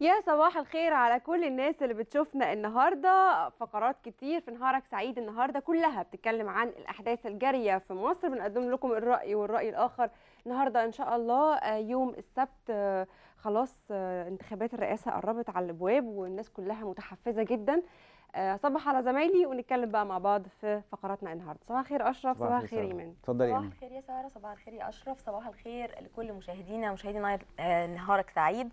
يا صباح الخير على كل الناس اللي بتشوفنا النهارده فقرات كتير في نهارك سعيد النهارده كلها بتتكلم عن الاحداث الجاريه في مصر بنقدم لكم الراي والراي الاخر النهارده ان شاء الله آه، يوم السبت آه، خلاص آه، انتخابات الرئاسه قربت على الابواب والناس كلها متحفزه جدا صبح على زمايلي ونتكلم بقى مع بعض في فقراتنا النهارده صباح الخير اشرف صباح الخير ايمن اتفضلي صباح الخير يا ساره صباح الخير يا اشرف صباح الخير لكل مشاهدينا مشاهدي نهارك سعيد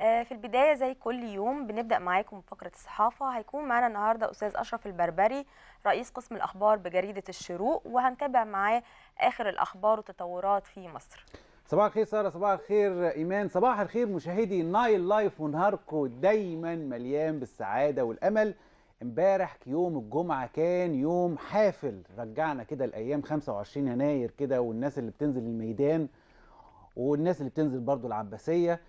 آه، في البدايه زي كل يوم بنبدا معاكم بفقره الصحافه هيكون معانا النهارده استاذ اشرف البربري رئيس قسم الاخبار بجريده الشروق وهنتابع معاه اخر الاخبار والتطورات في مصر صباح الخير ساره صباح الخير ايمان صباح الخير مشاهدي نايل لايف ونهاركم دايما مليان بالسعاده والامل امبارح يوم الجمعه كان يوم حافل رجعنا كده الايام 25 يناير كده والناس اللي بتنزل الميدان والناس اللي بتنزل برضو العباسيه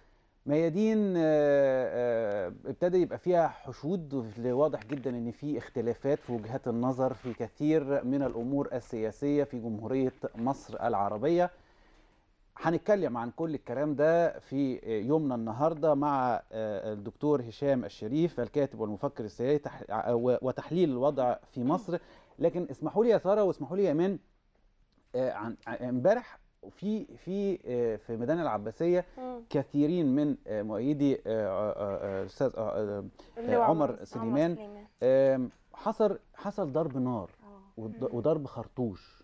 ميادين آه، آه، ابتدى يبقى فيها حشود واضح جدا ان في اختلافات في وجهات النظر في كثير من الامور السياسيه في جمهوريه مصر العربيه هنتكلم عن كل الكلام ده في آه، يومنا النهارده مع الدكتور هشام الشريف الكاتب والمفكر السياسي وتحليل الوضع في مصر لكن اسمحوا لي يا ساره واسمحوا لي يا ايمان امبارح وفي في آه، في ميدان العباسيه كثيرين من آه، مؤيدي الاستاذ آه، عمر سليمان حصل حصل ضرب نار وضرب خرطوش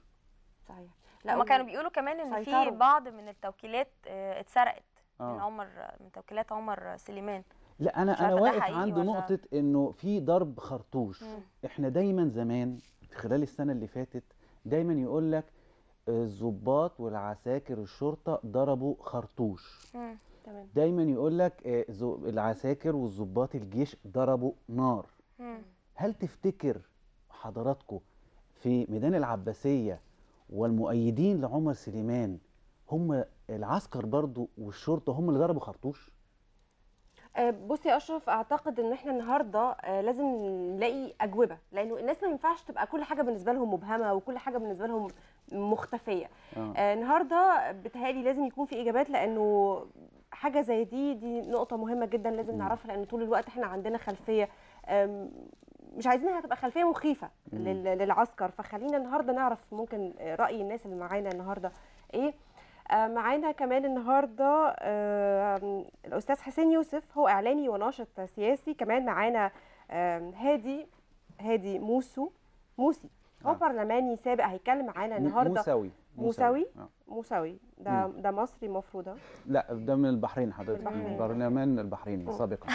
صحيح لا ما كانوا بيقولوا كمان ان في بعض من التوكيلات اتسرقت من عمر من توكيلات عمر سليمان لا انا انا واقف عند نقطه انه في ضرب خرطوش احنا دايما زمان خلال السنه اللي فاتت دايما يقول لك الضباط والعساكر الشرطه ضربوا خرطوش تمام دايما يقول لك آه، العساكر والضباط الجيش ضربوا نار هل تفتكر حضراتكم في ميدان العباسيه والمؤيدين لعمر سليمان هم العسكر برضو والشرطه هم اللي ضربوا خرطوش آه، بصي يا اشرف اعتقد ان احنا النهارده آه، لازم نلاقي اجوبه لانه الناس ما ينفعش تبقى كل حاجه بالنسبه لهم مبهمه وكل حاجه بالنسبه لهم مختفيه آه. آه، النهارده بتهيألي لازم يكون في اجابات لانه حاجه زي دي دي نقطه مهمه جدا لازم نعرفها لان طول الوقت احنا عندنا خلفيه مش عايزينها تبقى خلفيه مخيفه للعسكر فخلينا النهارده نعرف ممكن راي الناس اللي معانا النهارده ايه آه، معانا كمان النهارده الاستاذ حسين يوسف هو اعلامي وناشط سياسي كمان معانا هادي هادي موسو موسي هو آه. برلماني سابق هيتكلم معانا النهارده موسوي موسوي موسوي آه. ده مم. ده مصري المفروض آه. لا ده من البحرين حضرتك من برلمان البحريني سابقا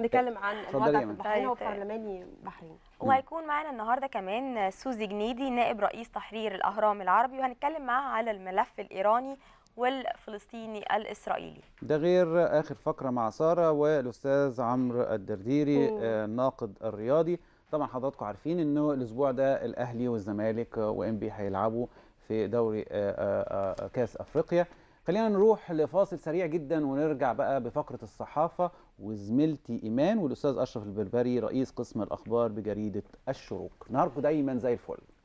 نتكلم عن الوضع في البحرين هو برلماني بحريني وهيكون معانا النهارده كمان سوزي جنيدي نائب رئيس تحرير الاهرام العربي وهنتكلم معاها على الملف الايراني والفلسطيني الاسرائيلي ده غير اخر فقره مع ساره والاستاذ عمرو الدرديري الناقد آه، الرياضي طبعا حضراتكم عارفين انه الاسبوع ده الاهلي والزمالك وام بي هيلعبوا في دوري آه، آه، آه، كاس افريقيا خلينا نروح لفاصل سريع جدا ونرجع بقى بفقره الصحافه وزميلتي ايمان والاستاذ اشرف البربري رئيس قسم الاخبار بجريده الشروق نهاركم دايما زي الفل